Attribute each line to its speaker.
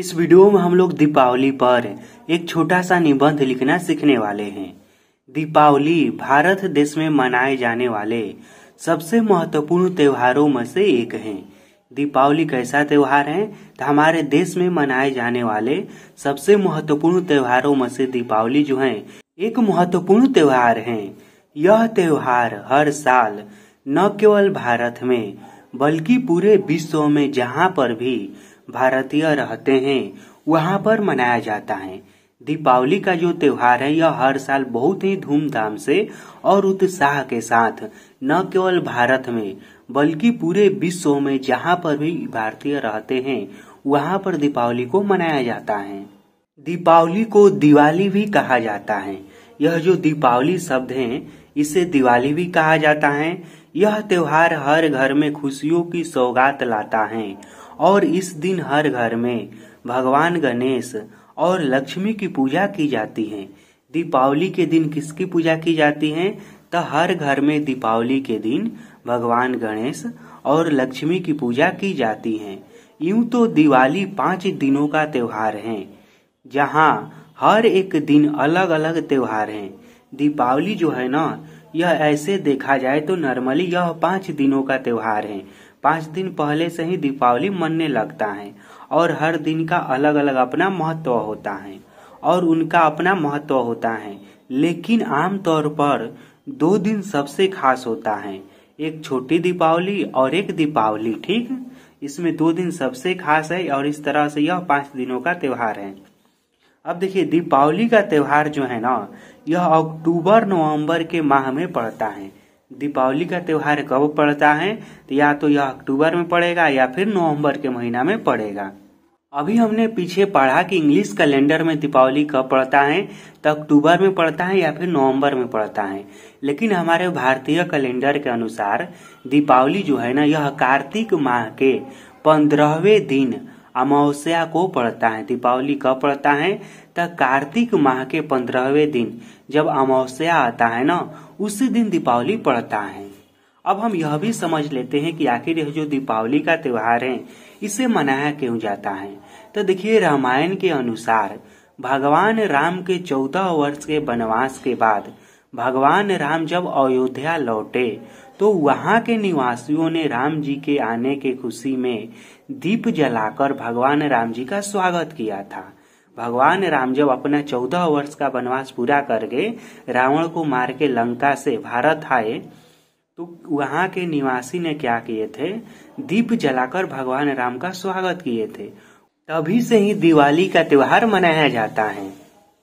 Speaker 1: इस वीडियो में हम लोग दीपावली पर एक छोटा सा निबंध लिखना सीखने वाले हैं दीपावली भारत देश में मनाए जाने वाले सबसे महत्वपूर्ण त्योहारों में से एक है दीपावली कैसा त्योहार है तो हमारे देश में मनाए जाने वाले सबसे महत्वपूर्ण त्योहारों में से दीपावली जो है एक महत्वपूर्ण त्योहार है यह त्योहार हर साल न केवल भारत में बल्कि पूरे विश्व में जहाँ पर भी भारतीय रहते हैं वहाँ पर मनाया जाता है दीपावली का जो त्योहार है यह हर साल बहुत ही धूमधाम से और उत्साह के साथ न केवल भारत में बल्कि पूरे विश्व में जहाँ पर भी भारतीय रहते हैं वहाँ पर दीपावली को मनाया जाता है दीपावली को दिवाली भी कहा जाता है यह जो दीपावली शब्द है इसे दिवाली भी कहा जाता है यह त्योहार हर घर में खुशियों की सौगात लाता है और इस दिन हर घर में भगवान गणेश और लक्ष्मी की पूजा की जाती है दीपावली के दिन किसकी पूजा की जाती है तो हर घर में दीपावली के दिन भगवान गणेश और लक्ष्मी की पूजा की जाती है यूं तो दिवाली पांच दिनों का त्योहार है जहां हर एक दिन अलग अलग त्योहार है दीपावली जो है ना यह ऐसे देखा जाए तो नॉर्मली यह पांच दिनों का त्योहार है पांच दिन पहले से ही दीपावली मनने लगता है और हर दिन का अलग अलग अपना महत्व होता है और उनका अपना महत्व होता है लेकिन आमतौर पर दो दिन सबसे खास होता है एक छोटी दीपावली और एक दीपावली ठीक इसमें दो दिन सबसे खास है और इस तरह से यह पांच दिनों का त्योहार है अब देखिए दीपावली का त्योहार जो है ना यह अक्टूबर नवंबर के माह में पड़ता है दीपावली का त्यौहार कब पड़ता है तो या तो यह अक्टूबर में पड़ेगा या फिर नवंबर के महीना में पड़ेगा अभी हमने पीछे पढ़ा कि इंग्लिश कैलेंडर में दीपावली कब पड़ता है तो अक्टूबर में पड़ता है या फिर नवंबर में पड़ता है लेकिन हमारे भारतीय कैलेंडर के अनुसार दीपावली जो है ना यह कार्तिक माह के पंद्रहवें दिन अमावस्या को पड़ता है दीपावली कब पड़ता है तो कार्तिक माह के पंद्रहवें दिन जब अमावस्या आता है ना उसी दिन दीपावली पड़ता है अब हम यह भी समझ लेते हैं कि आखिर यह जो दीपावली का त्योहार है इसे मनाया क्यों जाता है तो देखिए रामायण के अनुसार भगवान राम के चौदह वर्ष के वनवास के बाद भगवान राम जब अयोध्या लौटे तो वहां के निवासियों ने राम जी के आने के खुशी में दीप जलाकर भगवान राम जी का स्वागत किया था भगवान राम जब अपना चौदह वर्ष का वनवास पूरा करके रावण को मार के लंका से भारत आए तो वहां के निवासी ने क्या किए थे दीप जलाकर भगवान राम का स्वागत किए थे तभी से ही दिवाली का त्योहार मनाया जाता है